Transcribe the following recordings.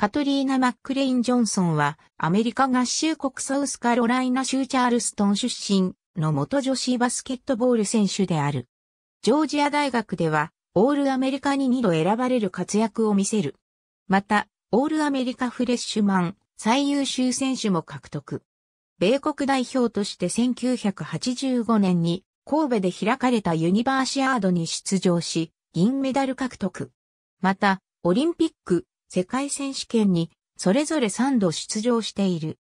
カトリーナ・マックレイン・ジョンソンは、アメリカ合衆国サウスカロライナ州チャールストン出身の元女子バスケットボール選手である。ジョージア大学では、オールアメリカに2度選ばれる活躍を見せる。また、オールアメリカフレッシュマン、最優秀選手も獲得。米国代表として1985年に、神戸で開かれたユニバーシアードに出場し、銀メダル獲得。また、オリンピック、世界選手権にそれぞれ3度出場している。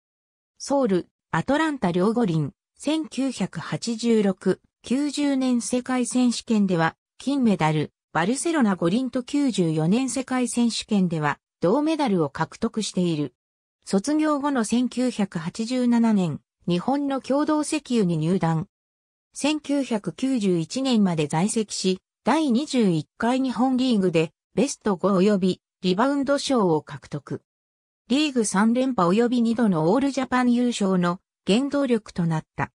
ソウル、アトランタ両五輪、1986、90年世界選手権では金メダル、バルセロナ五輪と94年世界選手権では銅メダルを獲得している。卒業後の1987年、日本の共同石油に入団。1991年まで在籍し、第21回日本リーグでベスト5及びリバウンド賞を獲得。リーグ3連覇及び2度のオールジャパン優勝の原動力となった。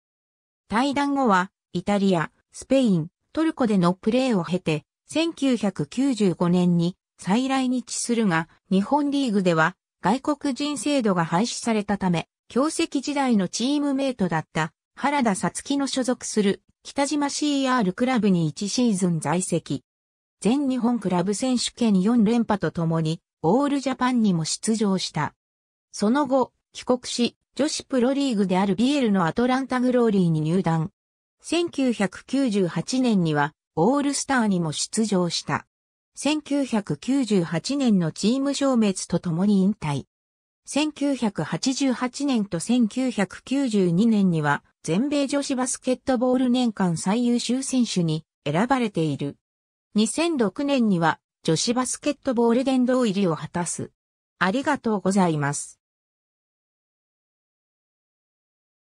対談後は、イタリア、スペイン、トルコでのプレーを経て、1995年に再来日するが、日本リーグでは外国人制度が廃止されたため、強石時代のチームメイトだった原田さつきの所属する北島 CR クラブに1シーズン在籍。全日本クラブ選手権4連覇とともに、オールジャパンにも出場した。その後、帰国し、女子プロリーグである BL のアトランタグローリーに入団。1998年には、オールスターにも出場した。1998年のチーム消滅とともに引退。1988年と1992年には全米女子バスケットボール年間最優秀選手に選ばれている。2006年には女子バスケットボール殿堂入りを果たす。ありがとうございます。